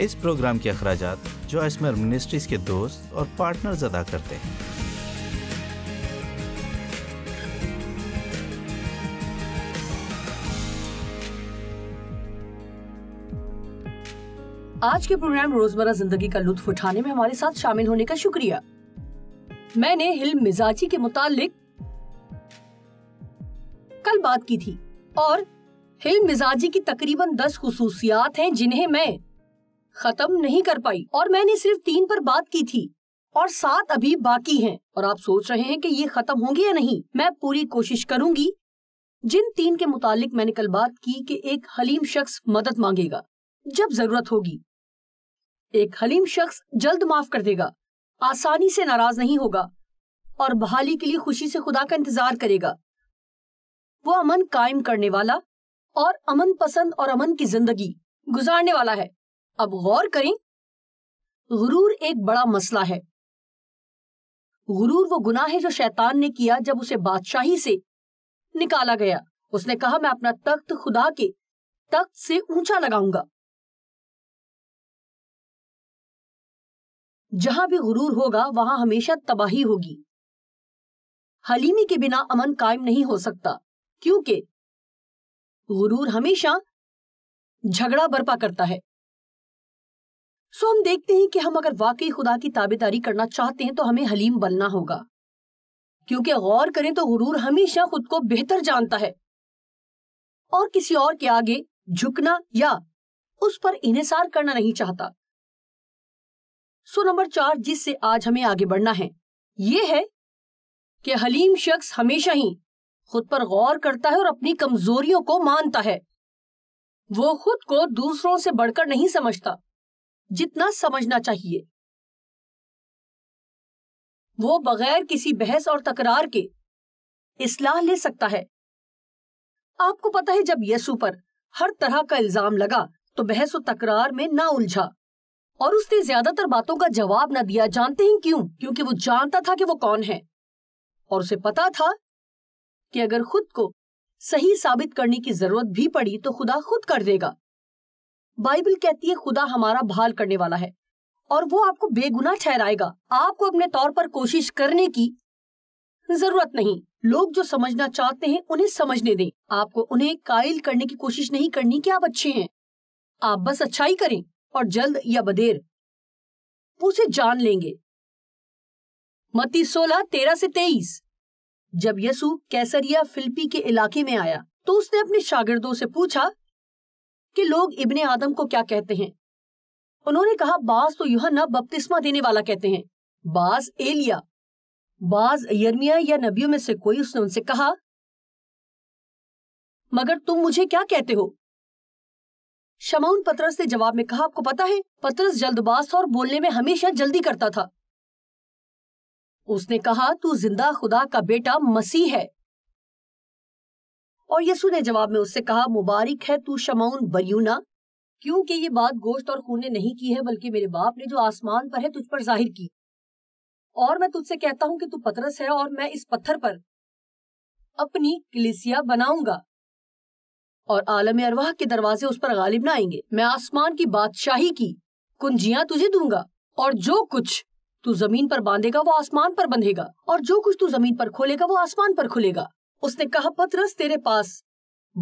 इस प्रोग्राम के अखराज जो इसमें मिनिस्ट्रीज के दोस्त और पार्टनर अदा करते हैं आज के प्रोग्राम रोजमर्रा जिंदगी का लुत्फ उठाने में हमारे साथ शामिल होने का शुक्रिया मैंने हिल मिजाजी के मुतालिक कल बात की थी और हिल मिजाजी की तकरीबन दस खसूसियात हैं जिन्हें मैं खत्म नहीं कर पाई और मैंने सिर्फ तीन पर बात की थी और सात अभी बाकी हैं और आप सोच रहे हैं कि ये खत्म होंगे या नहीं मैं पूरी कोशिश करूंगी जिन तीन के मुतालिक मैंने कल बात की कि एक हलीम शख्स मदद मांगेगा जब जरूरत होगी एक हलीम शख्स जल्द माफ कर देगा आसानी से नाराज नहीं होगा और बहाली के लिए खुशी से खुदा का इंतजार करेगा वो अमन कायम करने वाला और अमन पसंद और अमन की जिंदगी गुजारने वाला है अब गौर करें गुरूर एक बड़ा मसला है गुरूर वो गुनाह है जो शैतान ने किया जब उसे बादशाही से निकाला गया उसने कहा मैं अपना तख्त खुदा के तख्त से ऊंचा लगाऊंगा जहां भी गुरूर होगा वहां हमेशा तबाही होगी हलीमी के बिना अमन कायम नहीं हो सकता क्योंकि गुरूर हमेशा झगड़ा बर्पा करता है सो हम देखते हैं कि हम अगर वाकई खुदा की ताबेदारी करना चाहते हैं तो हमें हलीम बनना होगा क्योंकि गौर करें तो गुरूर हमेशा खुद को बेहतर जानता है और किसी और के आगे झुकना या उस पर इनसार करना नहीं चाहता सो नंबर चार जिससे आज हमें आगे बढ़ना है ये है कि हलीम शख्स हमेशा ही खुद पर गौर करता है और अपनी कमजोरियों को मानता है वो खुद को दूसरों से बढ़कर नहीं समझता जितना समझना चाहिए वो बगैर किसी बहस और तकरार के इसलाह ले सकता है आपको पता है जब यसु पर हर तरह का इल्जाम लगा तो बहस और तकरार में ना उलझा और उसने ज्यादातर बातों का जवाब ना दिया जानते हैं क्यों क्योंकि वो जानता था कि वो कौन है और उसे पता था कि अगर खुद को सही साबित करने की जरूरत भी पड़ी तो खुदा खुद कर देगा बाइबल कहती है खुदा हमारा भाल करने वाला है और वो आपको बेगुनाह ठहराएगा आपको अपने तौर पर कोशिश करने की जरूरत नहीं लोग जो समझना चाहते हैं उन्हें समझने दें आपको उन्हें कायल करने की कोशिश नहीं करनी कि आप अच्छे हैं आप बस अच्छाई करें और जल्द या बदेर उसे जान लेंगे मती सोलह तेरह से तेईस जब यसु कैसरिया फिल्पी के इलाके में आया तो उसने अपने शागिर्दों से पूछा कि लोग इब्ने आदम को क्या कहते हैं उन्होंने कहा बास तो यूहन्ना बपतिस्मा देने वाला कहते हैं बास एलिया बाज यर्मिया या नबियों में से कोई उसने उनसे कहा मगर तुम मुझे क्या कहते हो शमाउन पत्रस ने जवाब में कहा आपको पता है पत्रस जल्दबाज था और बोलने में हमेशा जल्दी करता था उसने कहा तू जिंदा खुदा का बेटा मसीह है और यसु ने जवाब में उससे कहा मुबारक है तू शमाउन बरयूना क्योंकि ये बात गोश्त और खून ने नहीं की है बल्कि मेरे बाप ने जो आसमान पर है तुझ पर जाहिर की और मैं तुझसे कहता हूँ कि तू पतरस है और मैं इस पत्थर पर अपनी कलिसिया बनाऊंगा और आलम अरवाह के दरवाजे उस पर गालिब न आएंगे मैं आसमान की बादशाही की कुंजियां तुझे दूंगा और जो कुछ तू जमीन पर बांधेगा वो आसमान पर बंधेगा और जो कुछ तू जमीन पर खोलेगा वो आसमान पर खुलेगा उसने कहा पतरस तेरे पास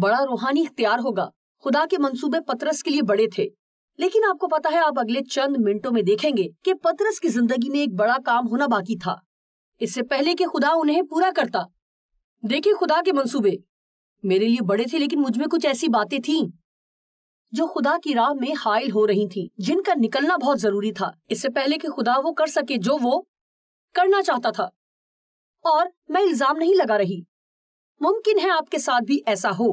बड़ा रूहानी इख्तियार होगा खुदा के मंसूबे पतरस के लिए बड़े थे लेकिन आपको पता है आप अगले चंद मिनटों में देखेंगे कि पतरस की जिंदगी में एक बड़ा काम होना बाकी था इससे पहले कि खुदा उन्हें पूरा करता देखिए खुदा के मंसूबे मेरे लिए बड़े थे लेकिन मुझमें कुछ ऐसी बातें थीं जो खुदा की राह में हायल हो रही थीं, जिनका निकलना बहुत जरूरी था इससे पहले कि खुदा वो कर सके जो वो करना चाहता था और मैं इल्जाम नहीं लगा रही मुमकिन है आपके साथ भी ऐसा हो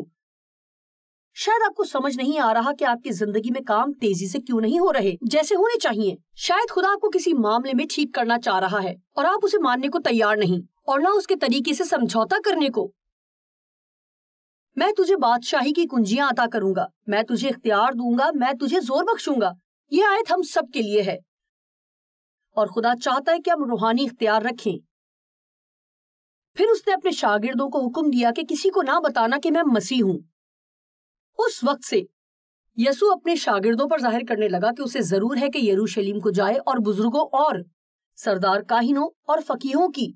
शायद आपको समझ नहीं आ रहा कि आपकी जिंदगी में काम तेजी से क्यों नहीं हो रहे जैसे होने चाहिए शायद खुदा आपको किसी मामले में ठीक करना चाह रहा है और आप उसे मानने को तैयार नहीं और ना उसके तरीके से समझौता करने को मैं तुझे बादशाही की कुंजियां अता करूंगा मैं तुझे इख्तियार दूंगा मैं तुझे जोर बख्शूंगा ये आयत हम सब के लिए है और खुदा चाहता है कि हम रूहानी इख्तियार रखें फिर उसने अपने शागिर्दों को हुक्म दिया कि किसी को ना बताना कि मैं मसीह हूं उस वक्त से यसु अपने शागिर्दों पर जाहिर करने लगा कि उसे जरूर है कि यरूशलेम को जाए और बुजुर्गों और सरदार काहिनों और फकीहों की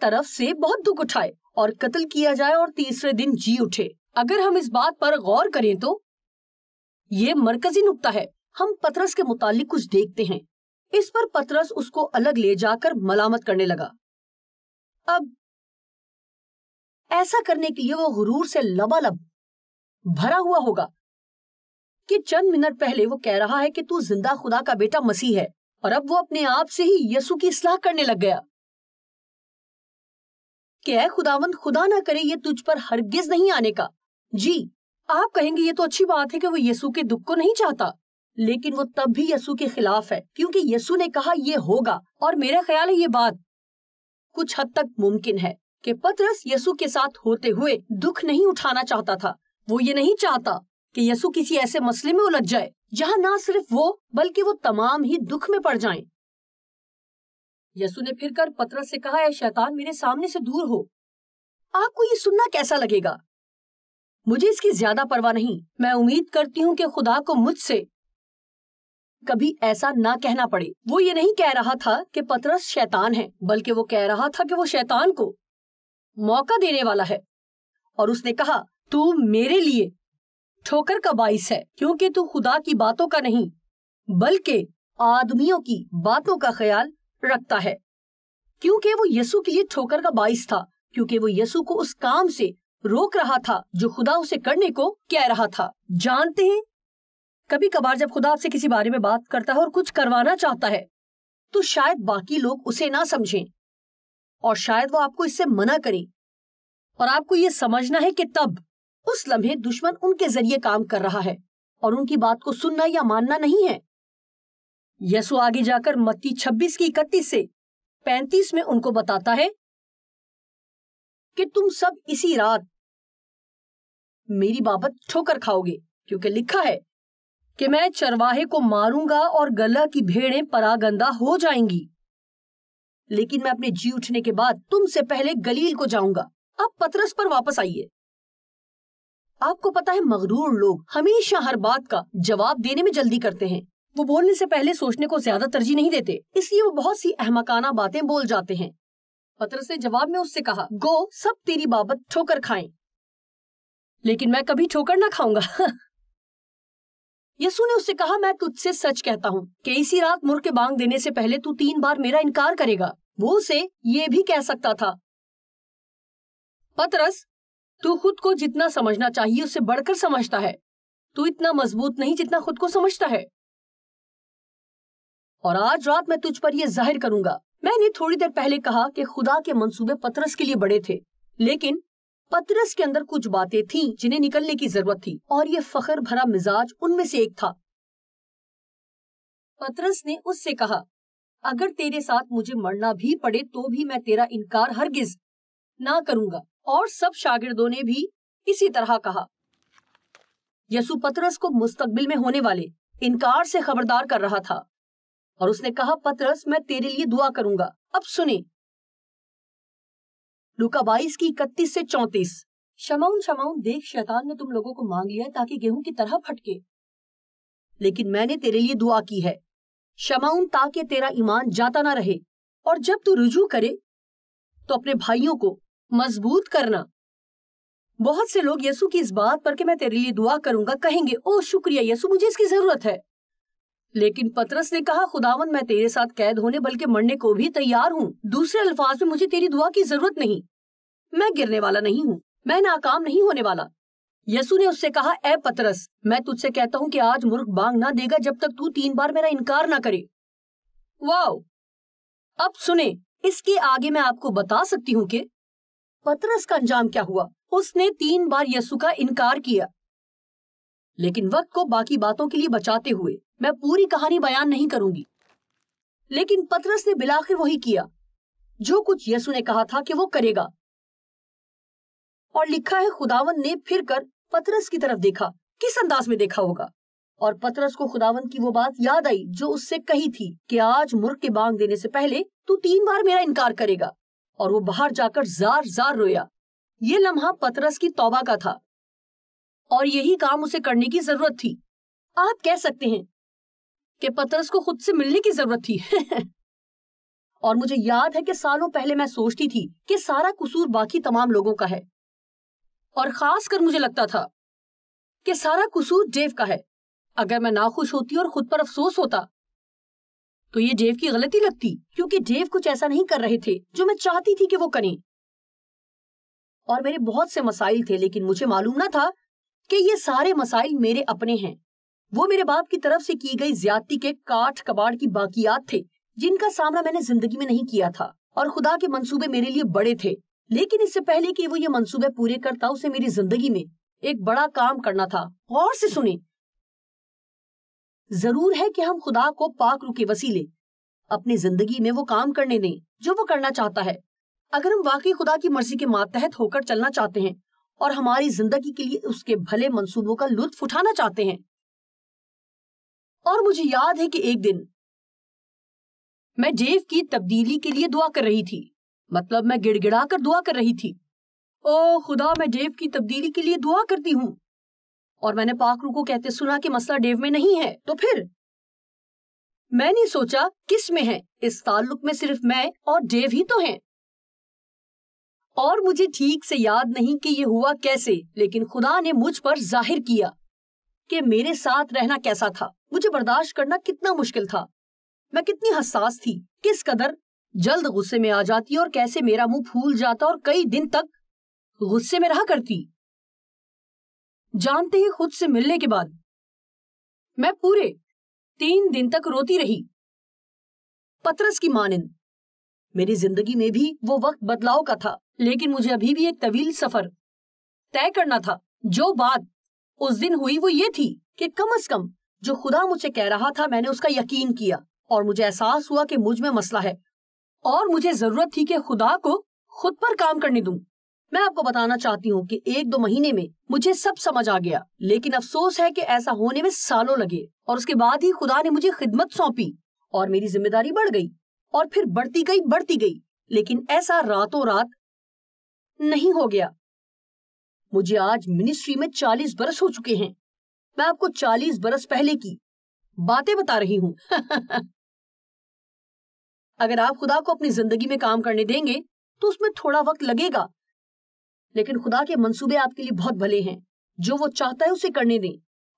तरफ से बहुत दुख उठाए और कत्ल किया जाए और तीसरे दिन जी उठे अगर हम इस बात पर गौर करें तो ये मरकजी नुकता है हम पतरस के मुतालिक कुछ देखते हैं इस पर पतरस उसको अलग ले जाकर मलामत करने लगा अब ऐसा करने के लिए वो गुरूर से लबालब भरा हुआ होगा कि चंद मिनट पहले वो कह रहा है कि तू जिंदा खुदा का बेटा मसीह है और अब वो अपने आप से ही यसु की सलाह करने लग गया कि खुदावंद खुदा ना करे ये तुझ पर हरगिज नहीं आने का जी आप कहेंगे ये तो अच्छी बात है कि वो यसु के दुख को नहीं चाहता लेकिन वो तब भी यसु के खिलाफ है क्योंकि यसु ने कहा यह होगा और मेरा ख्याल है ये बात कुछ हद तक मुमकिन है कि पतरस यसु के साथ होते हुए दुख नहीं उठाना चाहता था वो ये नहीं चाहता कि यसु किसी ऐसे मसले में उलझ जाए जहाँ ना सिर्फ वो बल्कि वो तमाम ही दुख में पड़ जाएं। यसु ने फिर कर पतरस से कहा है शैतान मेरे सामने से दूर हो आपको ये सुनना कैसा लगेगा मुझे इसकी ज्यादा परवाह नहीं मैं उम्मीद करती हूँ कि खुदा को मुझसे कभी ऐसा ना कहना पड़े वो ये नहीं कह रहा था कि पतरस शैतान है बल्कि वो कह रहा था कि वो शैतान को मौका देने वाला है और उसने कहा तू मेरे लिए ठोकर का बाइस है क्योंकि तू खुदा की बातों का नहीं बल्कि आदमियों की बातों का ख्याल रखता है क्योंकि वो यसु के लिए ठोकर का बाइस था क्योंकि वो यसु को उस काम से रोक रहा था जो खुदा उसे करने को कह रहा था जानते हैं कभी कभार जब खुदा आपसे किसी बारे में बात करता है और कुछ करवाना चाहता है तो शायद बाकी लोग उसे ना समझें और शायद वो आपको इससे मना करे और आपको ये समझना है कि तब उस लम्हे दुश्मन उनके जरिए काम कर रहा है और उनकी बात को सुनना या मानना नहीं है यसु आगे जाकर मत्ती 26 की इकतीस से 35 में उनको बताता है कि तुम सब इसी रात मेरी बाबत ठोकर खाओगे क्योंकि लिखा है कि मैं चरवाहे को मारूंगा और गला की भेड़ें परागंदा हो जाएंगी लेकिन मैं अपने जी उठने के बाद तुमसे पहले गलील को जाऊंगा आप पतरस पर वापस आइए आपको पता है मगरूर लोग हमेशा हर बात का जवाब देने में जल्दी करते हैं वो बोलने से पहले सोचने को ज्यादा तरजीह नहीं देते इसलिए वो बहुत सी अहमकाना बातें बोल जाते हैं पतरस ने जवाब में उससे कहा गो सब तेरी बाबत ठोकर खाएं लेकिन मैं कभी ठोकर ना खाऊंगा यसु ने उससे कहा मैं तुझसे सच कहता हूँ कि इसी रात मुर्ग के बांग देने से पहले तू तीन बार मेरा इनकार करेगा वो उसे ये भी कह सकता था पतरस तू खुद को जितना समझना चाहिए उससे बढ़कर समझता है तू इतना मजबूत नहीं जितना खुद को समझता है और आज रात मैं तुझ पर यह जाहिर करूंगा मैंने थोड़ी देर पहले कहा कि खुदा के मंसूबे पतरस के लिए बड़े थे लेकिन पतरस के अंदर कुछ बातें थीं जिन्हें निकलने की जरूरत थी और यह फखर भरा मिजाज उनमें से एक था पतरस ने उससे कहा अगर तेरे साथ मुझे मरना भी पड़े तो भी मैं तेरा इनकार हरगिज ना करूंगा और सब शागिर्दों ने भी इसी तरह कहा यसु पतरस को मुस्तकबिल में होने वाले इनकार से खबरदार कर रहा था और उसने कहा पतरस मैं तेरे लिए दुआ करूंगा अब सुने लुका बाईस की इकतीस से चौतीस शमाउन शमाउन देख शैतान ने तुम लोगों को मांग लिया ताकि गेहूं की तरह फटके लेकिन मैंने तेरे लिए दुआ की है शमाउन ताकि तेरा ईमान जाता ना रहे और जब तू रुजू करे तो अपने भाइयों को मजबूत करना बहुत से लोग यसु की इस बात पर कि मैं तेरे लिए दुआ करूंगा कहेंगे ओ शुक्रिया यसु मुझे इसकी जरूरत है लेकिन पतरस ने कहा खुदावन मैं तेरे साथ कैद होने बल्कि मरने को भी तैयार हूँ दूसरे अल्फाज में मुझे तेरी दुआ की जरूरत नहीं मैं गिरने वाला नहीं हूँ मैं नाकाम नहीं होने वाला यसु ने उससे कहा ए पतरस मैं तुझसे कहता हूँ कि आज मुर्ख बांग ना देगा जब तक तू तीन बार मेरा इनकार ना करे वाह अब सुने इसके आगे मैं आपको बता सकती हूँ कि पतरस का अंजाम क्या हुआ उसने तीन बार यसु का इनकार किया लेकिन वक्त को बाकी बातों के लिए बचाते हुए मैं पूरी कहानी बयान नहीं करूंगी लेकिन पतरस ने बिलाखिर वही किया जो कुछ यसु ने कहा था कि वो करेगा और लिखा है खुदावन ने फिर कर पतरस की तरफ देखा किस अंदाज में देखा होगा और पतरस को खुदावन की वो बात याद आई जो उससे कही थी कि आज मुर्ख के बांग देने से पहले तू तीन बार मेरा इनकार करेगा और वो बाहर जाकर जार जार रोया ये लम्हा पतरस की तौबा का था और यही काम उसे करने की जरूरत थी आप कह सकते हैं कि पतरस को खुद से मिलने की जरूरत थी और मुझे याद है कि सालों पहले मैं सोचती थी कि सारा कसूर बाकी तमाम लोगों का है और खास कर मुझे लगता था कि सारा कसूर जेव का है अगर मैं नाखुश होती और खुद पर अफसोस होता तो ये जेव की गलती लगती क्योंकि जेव कुछ ऐसा नहीं कर रहे थे जो मैं चाहती थी कि वो करें और मेरे बहुत से मसाइल थे लेकिन मुझे मालूम ना था कि ये सारे मसाइल मेरे अपने हैं वो मेरे बाप की तरफ से की गई ज्यादती के काठ कबाड़ की बाकियात थे जिनका सामना मैंने जिंदगी में नहीं किया था और खुदा के मंसूबे मेरे लिए बड़े थे लेकिन इससे पहले कि वो ये मंसूबे पूरे करता उसे मेरी जिंदगी में एक बड़ा काम करना था और से सुने जरूर है कि हम खुदा को पाक रू के वसीले अपनी जिंदगी में वो काम करने दें जो वो करना चाहता है अगर हम वाकई खुदा की मर्जी के मातहत होकर चलना चाहते हैं और हमारी जिंदगी के लिए उसके भले मंसूबों का लुत्फ उठाना चाहते हैं और मुझे याद है कि एक दिन मैं डेव की तब्दीली के लिए दुआ कर रही थी मतलब मैं गिड़गिड़ा कर दुआ कर रही थी ओ खुदा मैं डेव की तब्दीली के लिए दुआ करती हूँ और मैंने पाखरू को कहते सुना कि मसला डेव में नहीं है तो फिर मैंने सोचा किस में है इस ताल्लुक में सिर्फ मैं और डेव ही तो हैं और मुझे ठीक से याद नहीं कि ये हुआ कैसे लेकिन खुदा ने मुझ पर जाहिर किया कि मेरे साथ रहना कैसा था मुझे बर्दाश्त करना कितना मुश्किल था मैं कितनी हसास थी किस कदर जल्द गुस्से में आ जाती और कैसे मेरा मुंह फूल जाता और कई दिन तक गुस्से में रहा करती जानते ही खुद से मिलने के बाद मैं पूरे तीन दिन तक रोती रही पतरस की मानिन मेरी जिंदगी में भी वो वक्त बदलाव का था लेकिन मुझे अभी भी एक तवील सफर तय करना था जो बात उस दिन हुई वो ये थी कि कम अज कम जो खुदा मुझे कह रहा था मैंने उसका यकीन किया और मुझे एहसास हुआ कि मुझ में मसला है और मुझे जरूरत थी कि खुदा को खुद पर काम करने दूं। मैं आपको बताना चाहती हूँ कि एक दो महीने में मुझे सब समझ आ गया लेकिन अफसोस है कि ऐसा होने में सालों लगे और उसके बाद ही खुदा ने मुझे खिदमत सौंपी और मेरी जिम्मेदारी बढ़ गई और फिर बढ़ती गई बढ़ती गई लेकिन ऐसा रातों रात नहीं हो गया मुझे आज मिनिस्ट्री में चालीस बरस हो चुके हैं मैं आपको चालीस बरस पहले की बातें बता रही हूँ अगर आप खुदा को अपनी जिंदगी में काम करने देंगे तो उसमें थोड़ा वक्त लगेगा लेकिन खुदा के मंसूबे आपके लिए बहुत भले हैं जो वो चाहता है उसे करने दें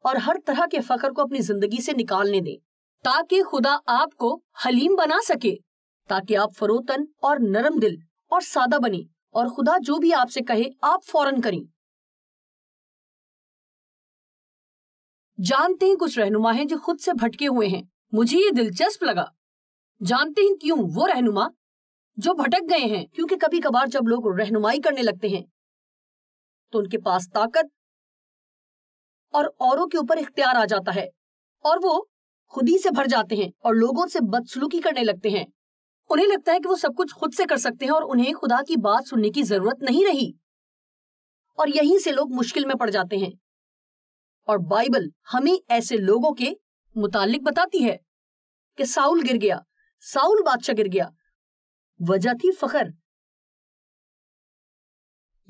और हर तरह के फखर को अपनी जिंदगी से निकालने दें ताकि खुदा आपको हलीम बना सके ताकि आप फरोतन और नरम दिल और सादा बने और खुदा जो भी आपसे कहे आप फौरन करें जानते हैं कुछ रहनुमा हैं जो खुद से भटके हुए हैं मुझे ये दिलचस्प लगा जानते हैं क्यों वो रहनुमा जो भटक गए हैं क्योंकि कभी कभार जब लोग रहनुमाई करने लगते हैं तो उनके पास ताकत और औरों के ऊपर इख्तियार आ जाता है और वो खुद ही से भर जाते हैं और लोगों से बदसलूकी करने लगते हैं उन्हें लगता है कि वो सब कुछ खुद से कर सकते हैं और उन्हें खुदा की बात सुनने की जरूरत नहीं रही और यहीं से लोग मुश्किल में पड़ जाते हैं और बाइबल हमें ऐसे लोगों के मुतालिक बताती है कि साउल गिर गया साउल बादशाह गिर गया वजह थी फखर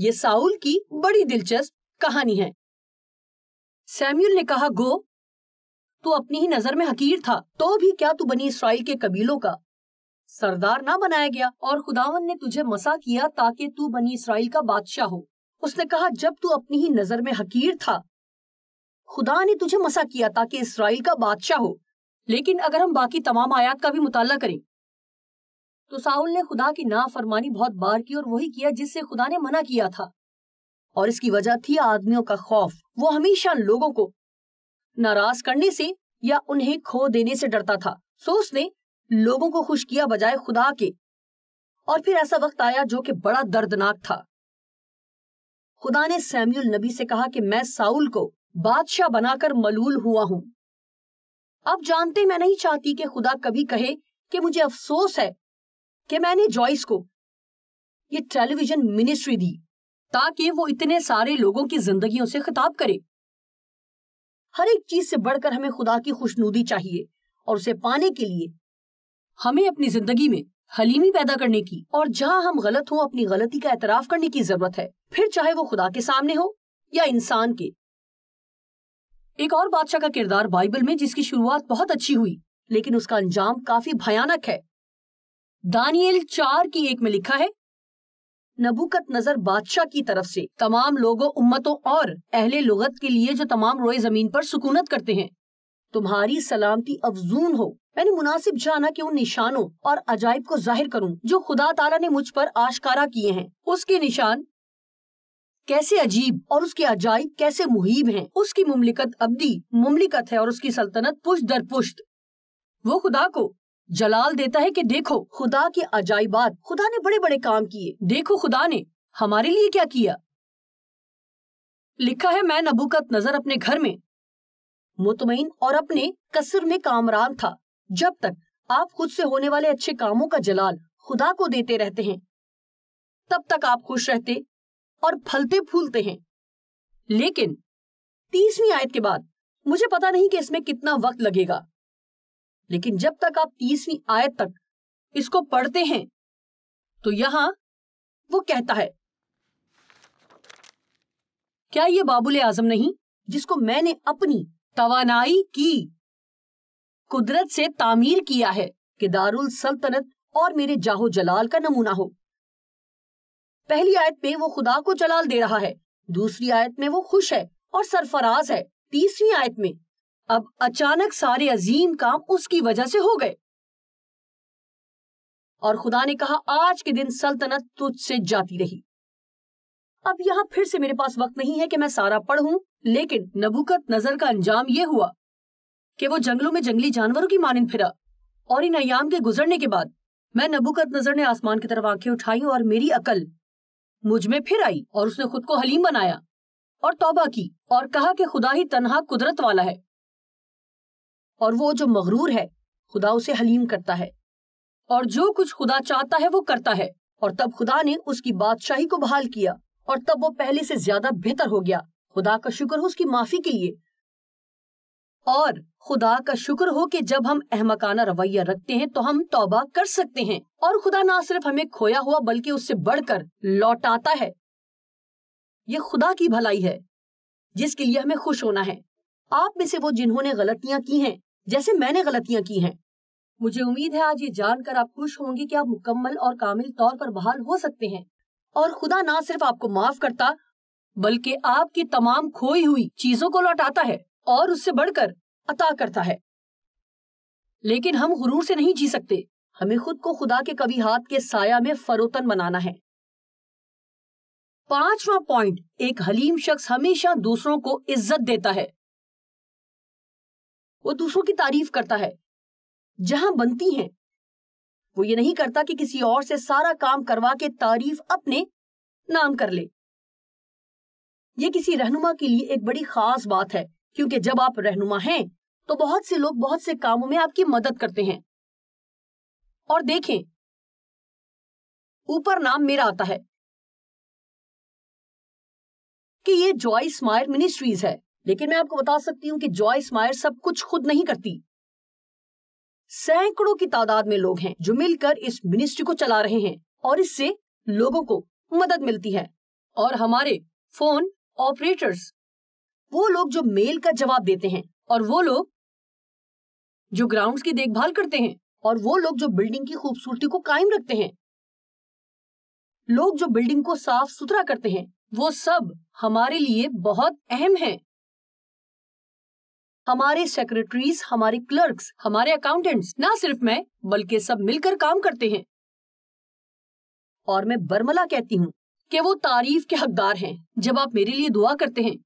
ये साउल की बड़ी दिलचस्प कहानी है सैम्यूल ने कहा गो तू अपनी ही नजर में हकीर था तो भी क्या तू बनी इसराइल के कबीलों का सरदार ना बनाया गया और खुदावन ने तुझे मसा किया ताकि तू बनी इसराइल का बादशाह हो उसने कहा जब तू अपनी ही नजर में हकीर था खुदा ने तुझे मसा किया ताकि इसराइल का बादशाह हो लेकिन अगर हम बाकी तमाम आयात का भी मुताला करें तो साउल ने खुदा की नाफरमानी बहुत बार की और वही किया जिससे खुदा ने मना किया था और इसकी वजह थी आदमियों का खौफ वो हमेशा लोगों को नाराज करने से या उन्हें खो देने से डरता था सो उसने लोगों को खुश किया बजाय खुदा के और फिर ऐसा वक्त आया जो कि बड़ा दर्दनाक था खुदा ने सैम्यूल नबी से कहा कि मैं साउल को बादशाह बनाकर मलूल हुआ हूं अब जानते मैं नहीं चाहती कि खुदा कभी कहे कि मुझे अफसोस है कि मैंने जॉइस को ये टेलीविजन मिनिस्ट्री दी ताकि वो इतने सारे लोगों की जिंदगियों से खिताब करे हर एक चीज से बढ़कर हमें खुदा की खुशनूदी चाहिए और उसे पाने के लिए हमें अपनी जिंदगी में हलीमी पैदा करने की और जहाँ हम गलत हो अपनी गलती का एतराफ करने की जरूरत है फिर चाहे वो खुदा के सामने हो या इंसान के एक और बादशाह का किरदार बाइबल में जिसकी शुरुआत बहुत अच्छी हुई लेकिन उसका अंजाम काफी भयानक है दानियल चार की एक में लिखा है नबुकत नजर बादशाह की तरफ से तमाम लोगों उम्मतों और अहले लुगत के लिए जो तमाम रोए जमीन पर सुकूनत करते हैं तुम्हारी सलामती अफजून हो मैंने मुनासिब जाना कि उन निशानों और अजाइब को जाहिर करूं जो खुदा ताला ने मुझ पर आशकारा किए हैं उसके निशान कैसे अजीब और उसके अजाइब कैसे मुहिब हैं उसकी मुमलिकत अब्दी मुमलिकत है और उसकी सल्तनत पुश्त दर पुश्त वो खुदा को जलाल देता है कि देखो खुदा के अजाइबात खुदा ने बड़े बड़े काम किए देखो खुदा ने हमारे लिए क्या किया लिखा है मैं नबुकत नजर अपने घर में मुतमिन और अपने कसर में कामरान था जब तक आप खुद से होने वाले अच्छे कामों का जलाल खुदा को देते रहते हैं तब तक आप खुश रहते और फलते फूलते हैं लेकिन तीसवीं आयत के बाद मुझे पता नहीं कि इसमें कितना वक्त लगेगा लेकिन जब तक आप तीसवीं आयत तक इसको पढ़ते हैं तो यहां वो कहता है क्या ये बाबुल आजम नहीं जिसको मैंने अपनी तवानाई की कुदरत से तामीर किया है कि दारुल सल्तनत और मेरे जाहो जलाल का नमूना हो पहली आयत में वो खुदा को जलाल दे रहा है दूसरी आयत में वो खुश है और सरफराज है तीसरी आयत में अब अचानक सारे अजीम काम उसकी वजह से हो गए और खुदा ने कहा आज के दिन सल्तनत तुझसे जाती रही अब यहाँ फिर से मेरे पास वक्त नहीं है कि मैं सारा पढ़ूं लेकिन नबुकत नजर का अंजाम ये हुआ कि वो जंगलों में जंगली जानवरों की मानिंद फिरा और इन अयाम के गुजरने के बाद मैं नबुकत नजर ने आसमान की तरफ आंखें उठाई और मेरी अकल मुझ में फिर आई और उसने खुद को हलीम बनाया और तौबा की और कहा कि खुदा ही तनहा कुदरत वाला है और वो जो मगरूर है खुदा उसे हलीम करता है और जो कुछ खुदा चाहता है वो करता है और तब खुदा ने उसकी बादशाही को बहाल किया और तब वो पहले से ज्यादा बेहतर हो गया खुदा का शुक्र हो उसकी माफी के लिए और खुदा का शुक्र हो कि जब हम अहमकाना रवैया रखते हैं तो हम तौबा कर सकते हैं और खुदा ना सिर्फ हमें खोया हुआ बल्कि उससे बढ़कर लौटाता है ये खुदा की भलाई है जिसके लिए हमें खुश होना है आप में से वो जिन्होंने गलतियां की हैं जैसे मैंने गलतियां की हैं मुझे उम्मीद है आज ये जानकर आप खुश होंगे कि आप मुकम्मल और कामिल तौर पर बहाल हो सकते हैं और खुदा ना सिर्फ आपको माफ करता बल्कि आपकी तमाम खोई हुई चीजों को लौटाता है और उससे बढ़कर अता करता है लेकिन हम गुरूर से नहीं जी सकते हमें खुद को खुदा के कवि हाथ के साया में फरोतन बनाना है पांचवा पॉइंट एक हलीम शख्स हमेशा दूसरों को इज्जत देता है वो दूसरों की तारीफ करता है जहां बनती हैं वो ये नहीं करता कि किसी और से सारा काम करवा के तारीफ अपने नाम कर ले ये किसी रहनुमा के लिए एक बड़ी खास बात है क्योंकि जब आप रहनुमा हैं तो बहुत से लोग बहुत से कामों में आपकी मदद करते हैं और देखें ऊपर नाम मेरा आता है कि ये जॉयस मायर मिनिस्ट्रीज है लेकिन मैं आपको बता सकती हूँ कि जॉयस मायर सब कुछ खुद नहीं करती सैकड़ों की तादाद में लोग हैं जो मिलकर इस मिनिस्ट्री को चला रहे हैं और इससे लोगों को मदद मिलती है और हमारे फोन ऑपरेटर्स वो लोग जो मेल का जवाब देते हैं और वो लोग जो ग्राउंड्स की देखभाल करते हैं और वो लोग जो बिल्डिंग की खूबसूरती को कायम रखते हैं लोग जो बिल्डिंग को साफ सुथरा करते हैं वो सब हमारे लिए बहुत अहम हैं। हमारे सेक्रेटरीज हमारे क्लर्क्स हमारे अकाउंटेंट्स ना सिर्फ मैं बल्कि सब मिलकर काम करते हैं और मैं बर्मला कहती हूँ कि वो तारीफ के हकदार हैं जब आप मेरे लिए दुआ करते हैं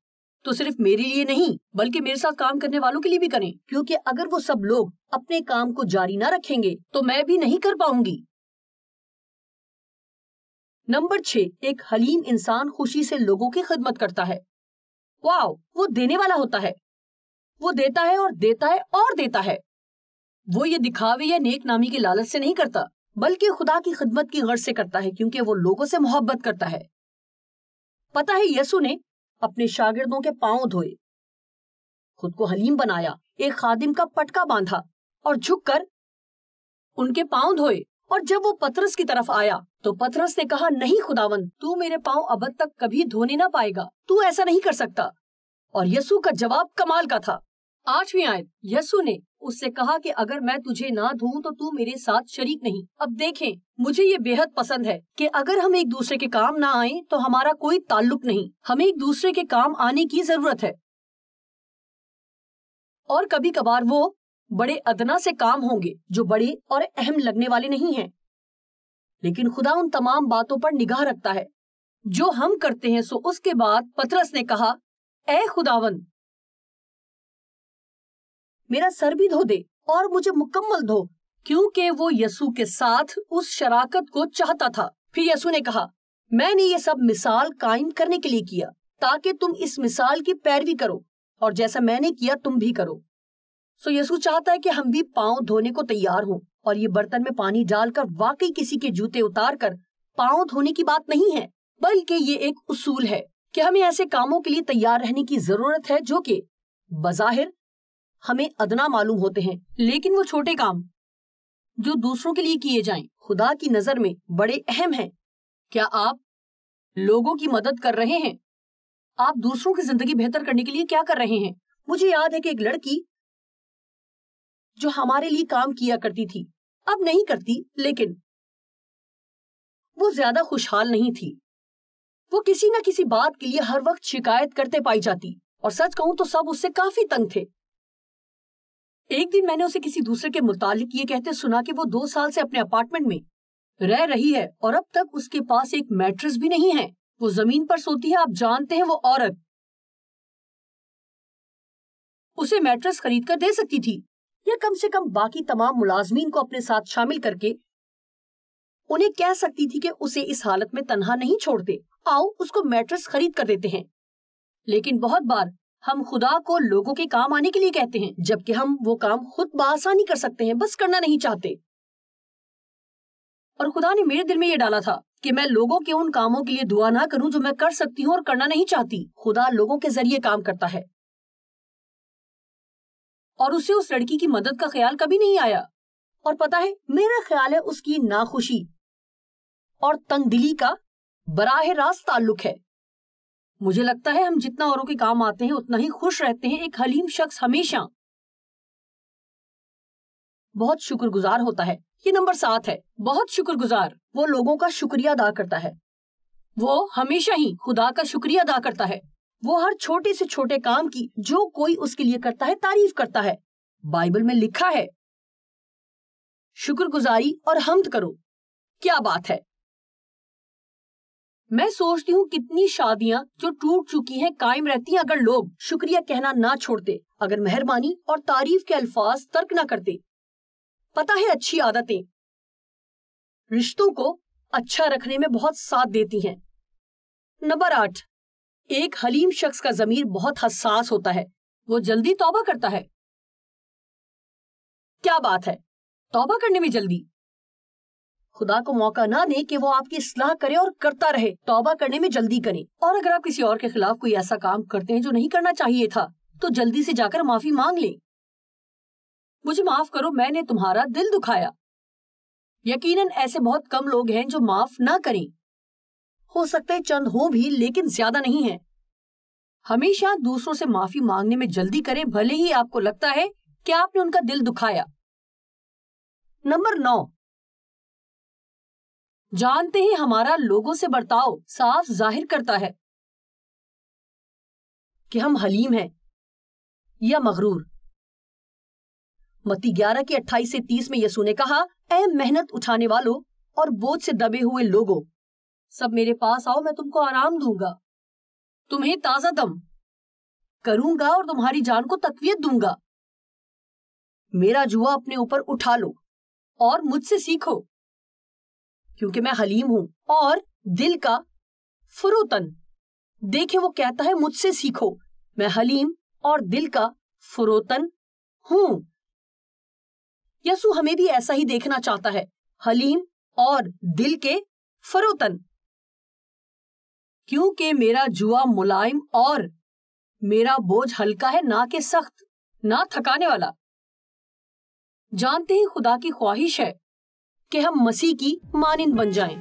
तो सिर्फ मेरे लिए नहीं बल्कि मेरे साथ काम करने वालों के लिए भी करें क्योंकि अगर वो सब लोग अपने काम को जारी ना रखेंगे तो मैं भी नहीं कर पाऊंगी नंबर छह एक हलीम इंसान खुशी से लोगों की खिदमत करता है वाओ वो देने वाला होता है वो देता है और देता है और देता है वो ये दिखावे या नेक नामी की लालच से नहीं करता बल्कि खुदा की खिदमत की गर्ज से करता है क्योंकि वो लोगों से मोहब्बत करता है पता है यसु ने अपने शागिर्दों के पांव धोए खुद को हलीम बनाया एक खादिम का पटका बांधा और झुककर उनके पांव धोए और जब वो पथरस की तरफ आया तो पथरस ने कहा नहीं खुदावन तू मेरे पांव अब तक कभी धोने ना पाएगा तू ऐसा नहीं कर सकता और यसु का जवाब कमाल का था आठवीं आयत यसु ने उससे कहा कि अगर मैं तुझे ना दूं तो तू मेरे साथ शरीक नहीं अब देखें मुझे ये बेहद पसंद है कि अगर हम एक दूसरे के काम ना आए तो हमारा कोई ताल्लुक नहीं हमें एक दूसरे के काम आने की जरूरत है और कभी कभार वो बड़े अदना से काम होंगे जो बड़े और अहम लगने वाले नहीं हैं लेकिन खुदा उन तमाम बातों पर निगाह रखता है जो हम करते हैं सो उसके बाद पतरस ने कहा ए खुदावन मेरा सर भी धो दे और मुझे मुकम्मल धो क्योंकि वो यसु के साथ उस शराकत को चाहता था फिर यसु ने कहा मैंने ये सब मिसाल कायम करने के लिए किया ताकि तुम इस मिसाल की पैरवी करो और जैसा मैंने किया तुम भी करो सो यसु चाहता है कि हम भी पाँव धोने को तैयार हों और ये बर्तन में पानी डालकर वाकई किसी के जूते उतार कर पाँव धोने की बात नहीं है बल्कि ये एक उसूल है कि हमें ऐसे कामों के लिए तैयार रहने की जरूरत है जो कि बजाहिर हमें अदना मालूम होते हैं लेकिन वो छोटे काम जो दूसरों के लिए किए जाएं खुदा की नजर में बड़े अहम हैं क्या आप लोगों की मदद कर रहे हैं आप दूसरों की जिंदगी बेहतर करने के लिए क्या कर रहे हैं मुझे याद है कि एक लड़की जो हमारे लिए काम किया करती थी अब नहीं करती लेकिन वो ज्यादा खुशहाल नहीं थी वो किसी न किसी बात के लिए हर वक्त शिकायत करते पाई जाती और सच कहूं तो सब उससे काफी तंग थे एक दिन मैंने उसे किसी दूसरे के मुतालिक ये कहते सुना कि वो दो साल से अपने अपार्टमेंट में रह रही है और अब तक उसके पास एक मैट्रेस भी नहीं है वो जमीन पर सोती है आप जानते हैं वो औरत उसे मैट्रेस खरीद कर दे सकती थी या कम से कम बाकी तमाम मुलाजमीन को अपने साथ शामिल करके उन्हें कह सकती थी कि उसे इस हालत में तनहा नहीं छोड़ते आओ उसको मैट्रेस खरीद कर देते हैं लेकिन बहुत बार हम खुदा को लोगों के काम आने के लिए कहते हैं जबकि हम वो काम खुद बआसानी कर सकते हैं बस करना नहीं चाहते और खुदा ने मेरे दिल में ये डाला था कि मैं लोगों के उन कामों के लिए दुआ ना करूं जो मैं कर सकती हूं और करना नहीं चाहती खुदा लोगों के जरिए काम करता है और उसे उस लड़की की मदद का ख्याल कभी नहीं आया और पता है मेरा ख्याल है उसकी नाखुशी और तंगदिली का बराह रास्त ताल्लुक है मुझे लगता है हम जितना औरों के काम आते हैं उतना ही खुश रहते हैं एक हलीम शख्स हमेशा बहुत शुक्रगुजार होता है ये नंबर सात है बहुत शुक्रगुजार वो लोगों का शुक्रिया अदा करता है वो हमेशा ही खुदा का शुक्रिया अदा करता है वो हर छोटे से छोटे काम की जो कोई उसके लिए करता है तारीफ करता है बाइबल में लिखा है शुक्रगुजारी और हमद करो क्या बात है मैं सोचती हूँ कितनी शादियाँ जो टूट चुकी हैं कायम रहती हैं अगर लोग शुक्रिया कहना ना छोड़ते अगर मेहरबानी और तारीफ के अल्फाज तर्क ना करते पता है अच्छी आदतें रिश्तों को अच्छा रखने में बहुत साथ देती हैं नंबर आठ एक हलीम शख्स का जमीर बहुत हसास होता है वो जल्दी तौबा करता है क्या बात है तौबा करने में जल्दी खुदा को मौका ना दे कि वो आपकी सलाह करे और करता रहे तौबा करने में जल्दी करें और अगर आप किसी और के खिलाफ कोई ऐसा काम करते हैं जो नहीं करना चाहिए था तो जल्दी से जाकर माफी मांग लें मुझे माफ करो मैंने तुम्हारा दिल दुखाया यकीनन ऐसे बहुत कम लोग हैं जो माफ ना करें हो सकता है चंद हो भी लेकिन ज्यादा नहीं है हमेशा दूसरों से माफी मांगने में जल्दी करें भले ही आपको लगता है कि आपने उनका दिल दुखाया नंबर नौ जानते ही हमारा लोगों से बर्ताव साफ जाहिर करता है कि हम हलीम हैं या मगरूर मत्ती ग्यारह के अट्ठाईस से तीस में यसू ने कहा ऐ मेहनत उठाने वालों और बोझ से दबे हुए लोगों सब मेरे पास आओ मैं तुमको आराम दूंगा तुम्हें ताजा दम करूंगा और तुम्हारी जान को तकवीत दूंगा मेरा जुआ अपने ऊपर उठा लो और मुझसे सीखो क्योंकि मैं हलीम हूँ और दिल का फरोतन देखे वो कहता है मुझसे सीखो मैं हलीम और दिल का फरोतन हूँ यसु हमें भी ऐसा ही देखना चाहता है हलीम और दिल के फरोतन क्योंकि मेरा जुआ मुलायम और मेरा बोझ हल्का है ना के सख्त ना थकाने वाला जानते ही खुदा की ख्वाहिश है कि हम मसीह की मानिंद बन जाएं।